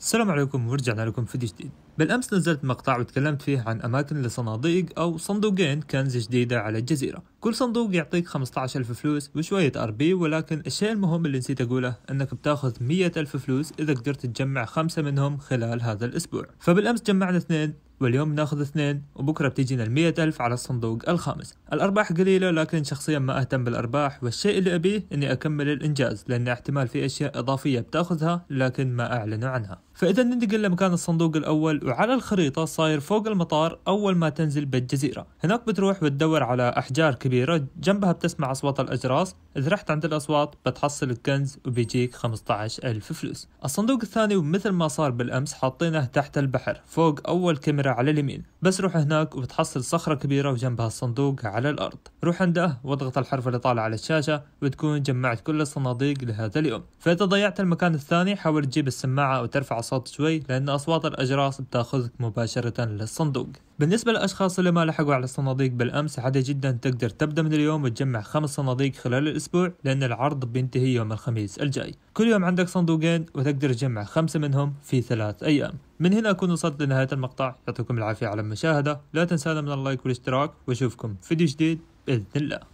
السلام عليكم ورجعنا لكم فيديو جديد بالأمس نزلت مقطع وتكلمت فيه عن أماكن لصناديق أو صندوقين كنز جديدة على الجزيرة كل صندوق يعطيك 15 ألف فلوس وشوية أربي ولكن الشيء المهم اللي نسيت أقوله أنك بتاخذ 100 ألف فلوس إذا قدرت تجمع خمسة منهم خلال هذا الأسبوع فبالأمس جمعنا اثنين واليوم بناخذ اثنين وبكرة بتجينا المية ألف على الصندوق الخامس الأرباح قليلة لكن شخصيا ما أهتم بالأرباح والشيء اللي أبيه أني أكمل الإنجاز لأن احتمال في أشياء إضافية بتاخذها لكن ما أعلن عنها فإذا ننتقل لمكان الصندوق الأول وعلى الخريطة صاير فوق المطار أول ما تنزل بالجزيرة هناك بتروح بتدور على أحجار كبيرة جنبها بتسمع أصوات الأجراس إذا رحت عند الأصوات بتحصل الكنز وبيجيك 15 ألف فلوس الصندوق الثاني ومثل ما صار بالأمس حاطينه تحت البحر فوق أول كاميرا الدائرة على اليمين بس روح هناك وبتحصل صخرة كبيرة وجنبها الصندوق على الأرض روح عنده واضغط الحرف اللي طالع على الشاشة وتكون جمعت كل الصناديق لهذا اليوم فإذا ضيعت المكان الثاني حاول تجيب السماعة أو ترفع الصوت شوي لأن أصوات الأجراس بتاخذك مباشرة للصندوق بالنسبة للأشخاص اللي ما لحقوا على الصناديق بالأمس عادي جدا تقدر تبدأ من اليوم وتجمع خمس صناديق خلال الأسبوع لأن العرض بينتهي يوم الخميس الجاي كل يوم عندك صندوقين وتقدر تجمع خمسة منهم في ثلاث أيام من هنا أكون وصلت لنهاية المقطع يعطيكم العافية على المشاهدة لا تنسانا من اللايك والاشتراك وأشوفكم فيديو جديد بإذن الله